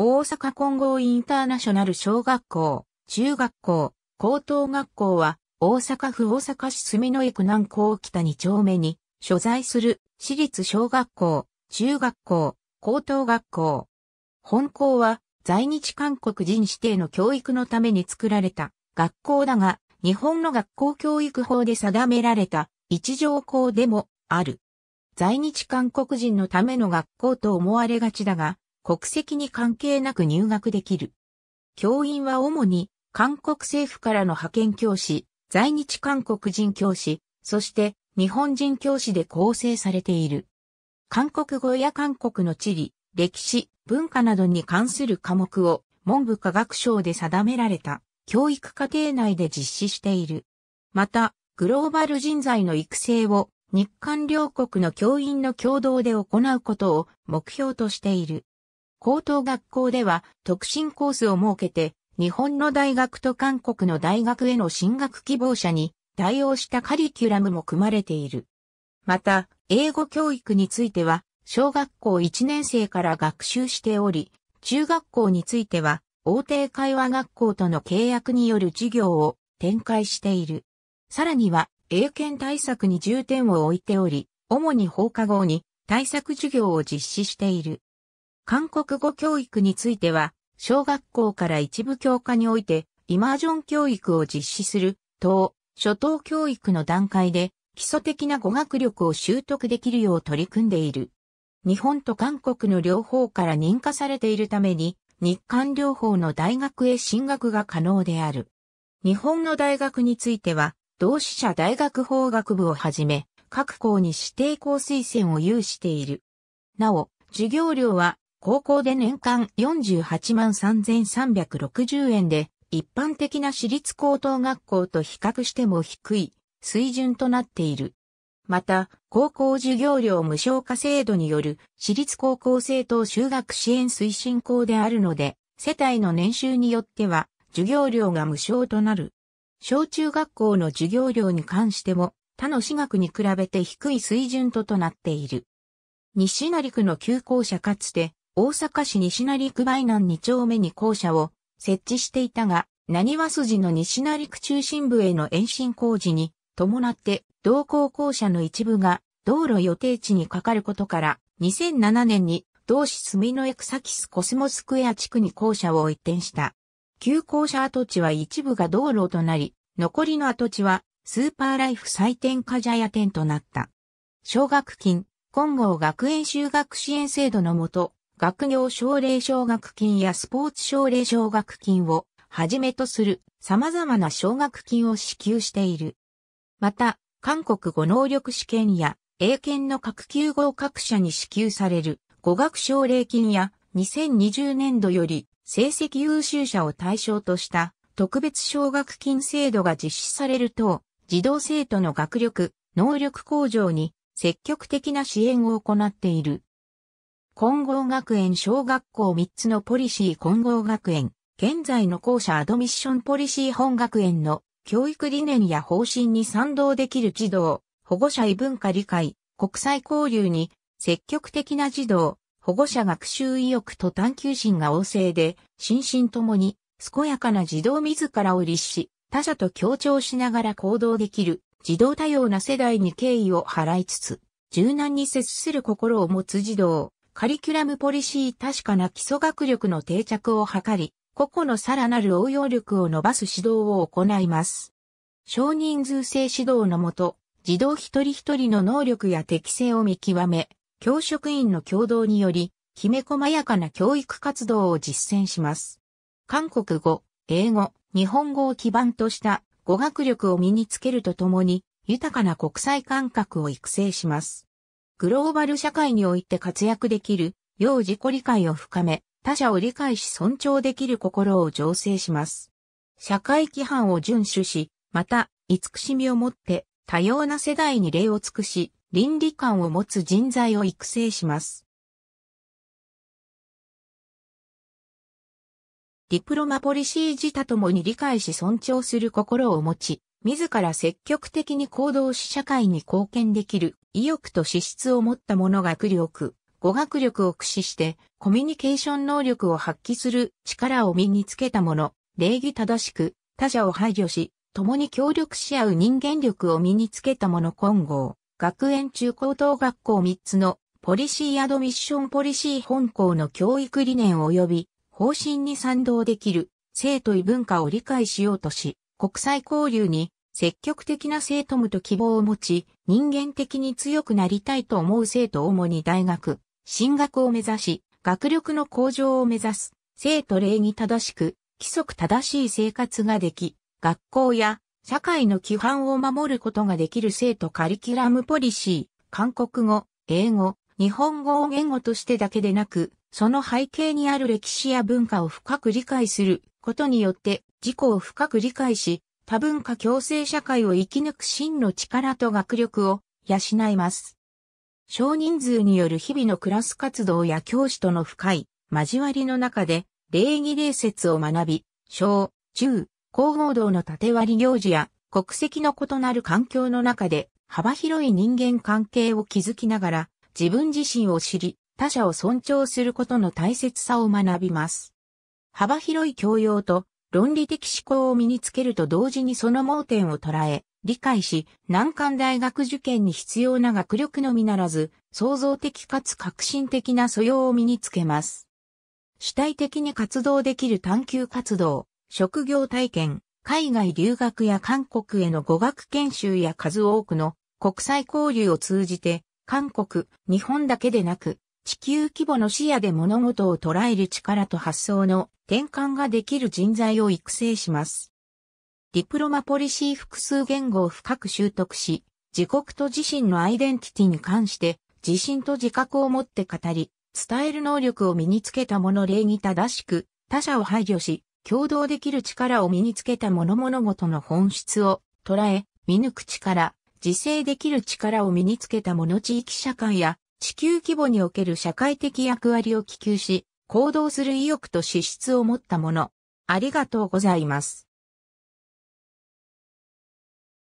大阪混合インターナショナル小学校、中学校、高等学校は、大阪府大阪市住之江区南港北2丁目に、所在する私立小学校、中学校、高等学校。本校は、在日韓国人指定の教育のために作られた学校だが、日本の学校教育法で定められた一条校でもある。在日韓国人のための学校と思われがちだが、国籍に関係なく入学できる。教員は主に韓国政府からの派遣教師、在日韓国人教師、そして日本人教師で構成されている。韓国語や韓国の地理、歴史、文化などに関する科目を文部科学省で定められた教育課程内で実施している。また、グローバル人材の育成を日韓両国の教員の共同で行うことを目標としている。高等学校では特進コースを設けて、日本の大学と韓国の大学への進学希望者に対応したカリキュラムも組まれている。また、英語教育については、小学校1年生から学習しており、中学校については、大手会話学校との契約による授業を展開している。さらには、英検対策に重点を置いており、主に放課後に対策授業を実施している。韓国語教育については、小学校から一部教科において、イマージョン教育を実施する、等、初等教育の段階で、基礎的な語学力を習得できるよう取り組んでいる。日本と韓国の両方から認可されているために、日韓両方の大学へ進学が可能である。日本の大学については、同志社大学法学部をはじめ、各校に指定校推薦を有している。なお、授業料は高校で年間48万3360円で、一般的な私立高等学校と比較しても低い水準となっている。また、高校授業料無償化制度による私立高校生等就学支援推進校であるので、世帯の年収によっては授業料が無償となる。小中学校の授業料に関しても他の私学に比べて低い水準ととなっている。西成区の旧校舎かつて大阪市西成区梅南2丁目に校舎を設置していたが、何は筋の西成区中心部への延伸工事に伴って同校校舎の一部が道路予定地にかかることから2007年に同市住のエクサキスコスモスクエア地区に校舎を移転した。旧校舎跡地は一部が道路となり、残りの跡地はスーパーライフ採点カジャヤ店となった。奨学金、今後学園修学支援制度のもと、学業奨励奨学金やスポーツ奨励奨学金をはじめとする様々な奨学金を支給している。また、韓国語能力試験や英検の各級合格者に支給される語学奨励金や2020年度より成績優秀者を対象とした特別奨学金制度が実施される等、児童生徒の学力、能力向上に積極的な支援を行っている。混合学園小学校3つのポリシー混合学園、現在の校舎アドミッションポリシー本学園の教育理念や方針に賛同できる児童、保護者異文化理解、国際交流に積極的な児童、保護者学習意欲と探求心が旺盛で、心身ともに健やかな児童自らを律し、他者と協調しながら行動できる、児童多様な世代に敬意を払いつつ、柔軟に接する心を持つ児童、カリキュラムポリシー確かな基礎学力の定着を図り、個々のさらなる応用力を伸ばす指導を行います。少人数制指導のもと、児童一人一人の能力や適性を見極め、教職員の協働により、きめ細やかな教育活動を実践します。韓国語、英語、日本語を基盤とした語学力を身につけるとともに、豊かな国際感覚を育成します。グローバル社会において活躍できる、要自己理解を深め、他者を理解し尊重できる心を醸成します。社会規範を遵守し、また、慈しみを持って、多様な世代に礼を尽くし、倫理観を持つ人材を育成します。ディプロマポリシー自他ともに理解し尊重する心を持ち、自ら積極的に行動し社会に貢献できる意欲と資質を持った者学力、語学力を駆使してコミュニケーション能力を発揮する力を身につけた者、礼儀正しく他者を排除し、共に協力し合う人間力を身につけた者混合、学園中高等学校3つのポリシーアドミッションポリシー本校の教育理念及び方針に賛同できる生徒異文化を理解しようとし、国際交流に積極的な生徒無と希望を持ち、人間的に強くなりたいと思う生徒主に大学、進学を目指し、学力の向上を目指す、生徒礼儀正しく、規則正しい生活ができ、学校や社会の規範を守ることができる生徒カリキュラムポリシー、韓国語、英語、日本語を言語としてだけでなく、その背景にある歴史や文化を深く理解することによって自己を深く理解し、多文化共生社会を生き抜く真の力と学力を養います。少人数による日々のクラス活動や教師との深い交わりの中で、礼儀礼節を学び、小、中、高合同の縦割り行事や国籍の異なる環境の中で幅広い人間関係を築きながら自分自身を知り他者を尊重することの大切さを学びます。幅広い教養と論理的思考を身につけると同時にその盲点を捉え、理解し、難関大学受験に必要な学力のみならず、創造的かつ革新的な素養を身につけます。主体的に活動できる探求活動、職業体験、海外留学や韓国への語学研修や数多くの国際交流を通じて、韓国、日本だけでなく、地球規模の視野で物事を捉える力と発想の転換ができる人材を育成します。ディプロマポリシー複数言語を深く習得し、自国と自身のアイデンティティに関して自信と自覚を持って語り、伝える能力を身につけた者礼儀正しく、他者を配慮し、共同できる力を身につけた者物事の本質を捉え、見抜く力、自制できる力を身につけた者地域社会や地球規模における社会的役割を希求し、行動する意欲と資質を持ったもの。ありがとうございます。